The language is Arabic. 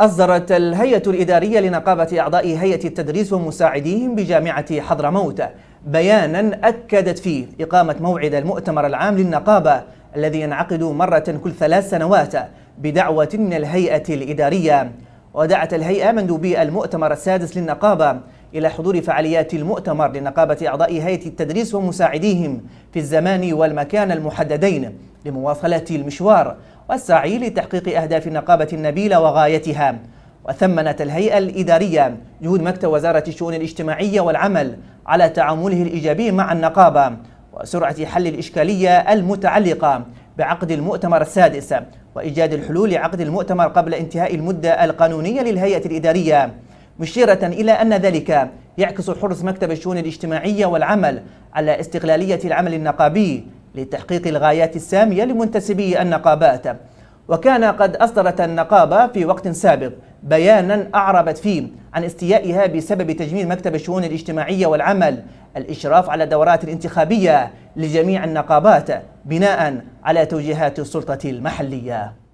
أصدرت الهيئة الإدارية لنقابة أعضاء هيئة التدريس ومساعديهم بجامعة حضرموت بيانا أكدت فيه إقامة موعد المؤتمر العام للنقابة الذي ينعقد مرة كل ثلاث سنوات بدعوة من الهيئة الإدارية ودعت الهيئة مندوبي المؤتمر السادس للنقابة إلى حضور فعاليات المؤتمر لنقابة أعضاء هيئة التدريس ومساعديهم في الزمان والمكان المحددين لمواصلة المشوار والسعي لتحقيق أهداف النقابة النبيلة وغايتها وثمنت الهيئة الإدارية جهود مكتب وزارة الشؤون الاجتماعية والعمل على تعامله الإيجابي مع النقابة وسرعة حل الإشكالية المتعلقة بعقد المؤتمر السادس وإيجاد الحلول لعقد المؤتمر قبل انتهاء المدة القانونية للهيئة الإدارية مشيرة إلى أن ذلك يعكس حرص مكتب الشؤون الاجتماعية والعمل على استقلالية العمل النقابي لتحقيق الغايات السامية لمنتسبي النقابات وكان قد أصدرت النقابة في وقت سابق بيانا أعربت فيه عن استيائها بسبب تجميل مكتب الشؤون الاجتماعية والعمل الإشراف على الدورات الانتخابية لجميع النقابات بناء على توجيهات السلطة المحلية